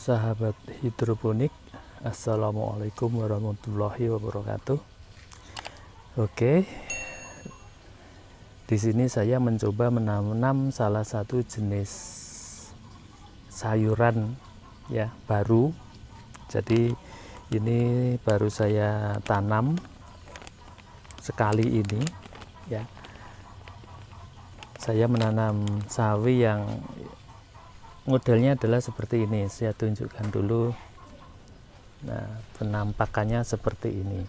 sahabat hidroponik Assalamualaikum warahmatullahi wabarakatuh Oke di sini saya mencoba menanam salah satu jenis sayuran ya baru jadi ini baru saya tanam sekali ini ya saya menanam sawi yang modelnya adalah seperti ini saya tunjukkan dulu nah penampakannya seperti ini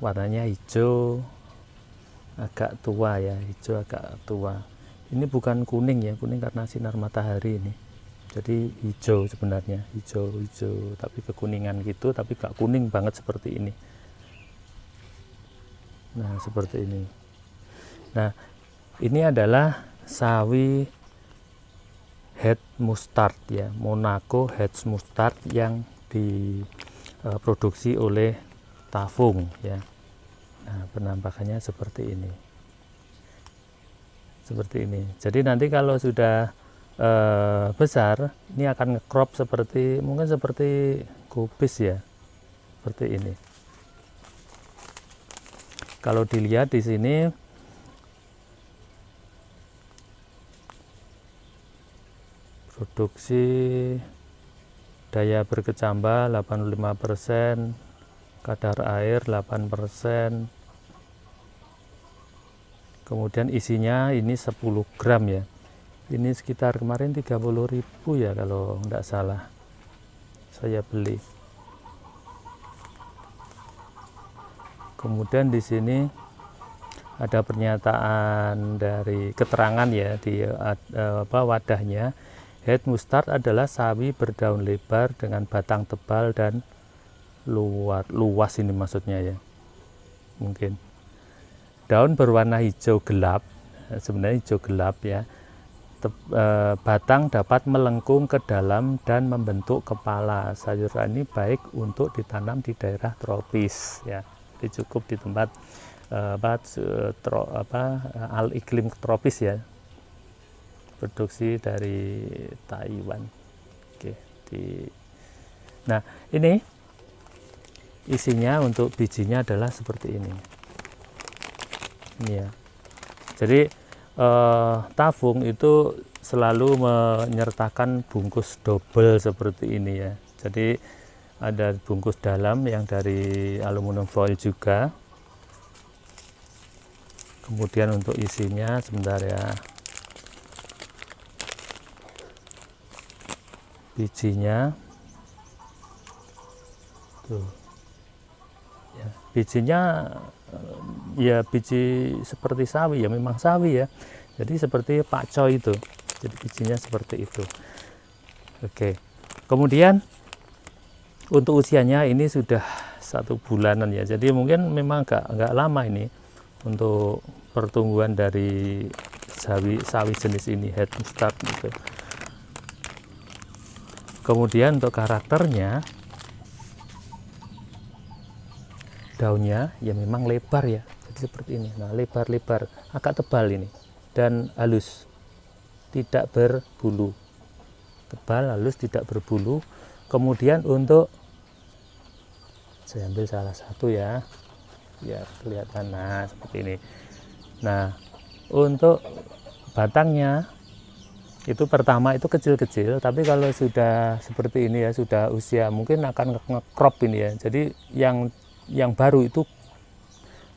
warnanya hijau agak tua ya hijau agak tua ini bukan kuning ya kuning karena sinar matahari ini jadi hijau sebenarnya hijau-hijau tapi kekuningan gitu tapi gak kuning banget seperti ini nah seperti ini nah ini adalah sawi head mustard ya Monaco head mustard yang diproduksi eh, oleh Tafung ya nah penampakannya seperti ini seperti ini jadi nanti kalau sudah eh, besar ini akan crop seperti mungkin seperti kubis ya seperti ini kalau dilihat di sini produksi daya berkecambah 85% kadar air 8% kemudian isinya ini 10 gram ya ini sekitar kemarin 30.000 ya kalau enggak salah saya beli kemudian di sini ada pernyataan dari keterangan ya di eh, apa wadahnya Head mustard adalah sawi berdaun lebar dengan batang tebal dan luar, luas ini maksudnya ya. Mungkin. Daun berwarna hijau gelap, sebenarnya hijau gelap ya. Te, e, eh, batang dapat melengkung ke dalam dan membentuk kepala. Sayuran ini baik untuk ditanam di daerah tropis ya. Jadi cukup di tempat e, eh, bat, eh, tro, apa al iklim tropis ya, produksi dari Taiwan. Oke, di Nah, ini isinya untuk bijinya adalah seperti ini. Ini ya. Jadi eh, tabung itu selalu menyertakan bungkus double seperti ini ya. Jadi ada bungkus dalam yang dari aluminium foil juga. Kemudian untuk isinya sebentar ya. bijinya tuh ya, bijinya eh, ya biji seperti sawi ya memang sawi ya jadi seperti pak coy itu jadi bijinya seperti itu oke kemudian untuk usianya ini sudah satu bulanan ya jadi mungkin memang enggak enggak lama ini untuk pertumbuhan dari sawi, sawi jenis ini head start gitu kemudian untuk karakternya daunnya ya memang lebar ya jadi seperti ini nah lebar-lebar agak tebal ini dan halus tidak berbulu tebal halus tidak berbulu kemudian untuk saya ambil salah satu ya ya kelihatan nah seperti ini nah untuk batangnya itu pertama itu kecil-kecil tapi kalau sudah seperti ini ya sudah usia mungkin akan ngekrop ini ya jadi yang yang baru itu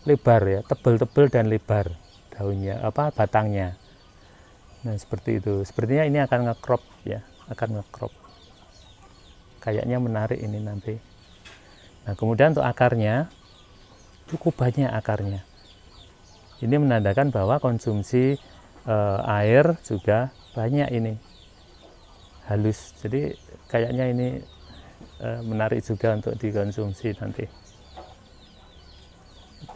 lebar ya tebel-tebel dan lebar daunnya apa batangnya nah seperti itu sepertinya ini akan ngekrop ya akan ngekrop kayaknya menarik ini nanti nah kemudian untuk akarnya cukup banyak akarnya ini menandakan bahwa konsumsi e, air juga banyak ini halus jadi kayaknya ini e, menarik juga untuk dikonsumsi nanti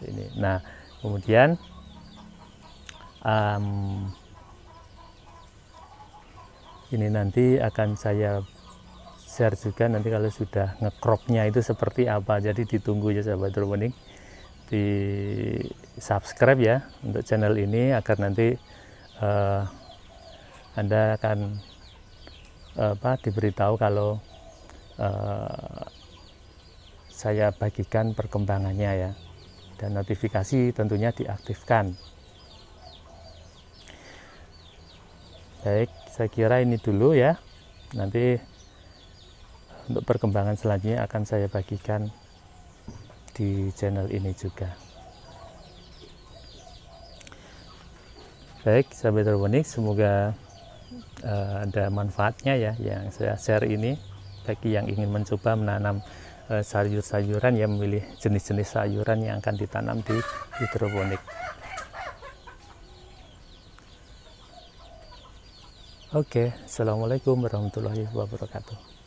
ini nah kemudian um, ini nanti akan saya share juga nanti kalau sudah ngekropnya itu seperti apa jadi ditunggu ya sahabat terwening di subscribe ya untuk channel ini agar nanti uh, anda akan apa diberitahu kalau uh, saya bagikan perkembangannya ya dan notifikasi tentunya diaktifkan baik saya kira ini dulu ya nanti untuk perkembangan selanjutnya akan saya bagikan di channel ini juga baik sahabat hidroponik semoga Eh, ada manfaatnya ya yang saya share ini bagi yang ingin mencoba menanam eh, sayur-sayuran ya memilih jenis-jenis sayuran yang akan ditanam di hidroponik. Oke, okay. Assalamualaikum warahmatullahi wabarakatuh.